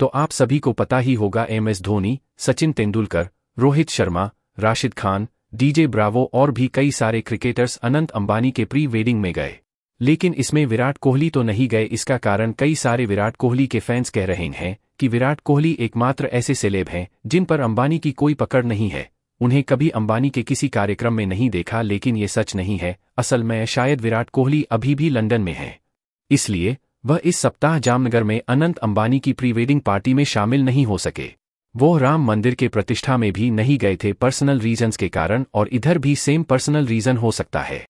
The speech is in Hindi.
तो आप सभी को पता ही होगा M S Dhoni Sachin Tendulkar Rohit Sharma Rashid Khan DJ Bravo और भी कई सारे क्रिकेटर्स अनंत अंबानी के प्री वेडिंग में गए लेकिन इसमें विराट कोहली तो नहीं गए इसका कारण कई सारे विराट कोहली के फैंस कह रहे हैं कि विराट कोहली एकमात्र ऐसे सेलेब हैं जिन पर अंबानी की कोई पकड़ नहीं है उन्हें कभी अंबानी के किसी कार्यक्रम में नहीं देखा लेकिन ये सच नहीं है असल में शायद विराट कोहली अभी भी लंदन में है इसलिए वह इस सप्ताह जामनगर में अनंत अंबानी की प्री वेडिंग पार्टी में शामिल नहीं हो सके वो राम मंदिर के प्रतिष्ठा में भी नहीं गए थे पर्सनल रीजंस के कारण और इधर भी सेम पर्सनल रीजन हो सकता है